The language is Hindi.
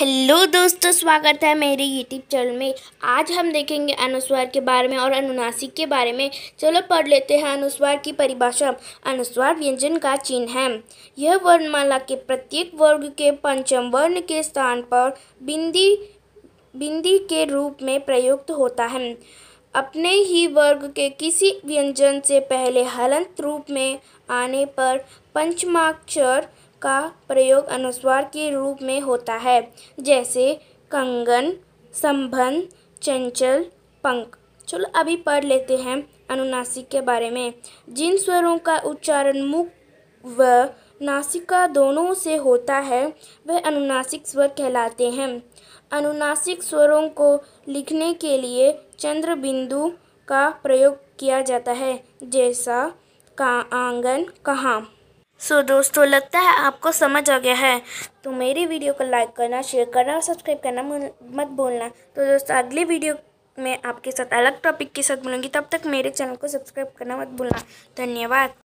हेलो दोस्तों स्वागत है मेरे यूट्यूब चैनल में आज हम देखेंगे अनुस्वार के बारे में और अनुनासिक के बारे में चलो पढ़ लेते हैं अनुस्वार की परिभाषा अनुस्वार व्यंजन का चिन्ह है यह वर्णमाला के प्रत्येक वर्ग के पंचम वर्ण के स्थान पर बिंदी बिंदी के रूप में प्रयुक्त होता है अपने ही वर्ग के किसी व्यंजन से पहले हलंत रूप में आने पर पंचमाक्षर का प्रयोग अनुस्वार के रूप में होता है जैसे कंगन संभन चंचल पंख चलो अभी पढ़ लेते हैं अनुनासिक के बारे में जिन स्वरों का उच्चारण मुख व नासिका दोनों से होता है वह अनुनासिक स्वर कहलाते हैं अनुनासिक स्वरों को लिखने के लिए चंद्र बिंदु का प्रयोग किया जाता है जैसा का आंगन कहाँ सो so, दोस्तों लगता है आपको समझ आ गया है तो मेरी वीडियो को लाइक करना शेयर करना और सब्सक्राइब करना मत भूलना तो दोस्तों अगली वीडियो में आपके साथ अलग टॉपिक के साथ बोलूँगी तब तक मेरे चैनल को सब्सक्राइब करना मत भूलना धन्यवाद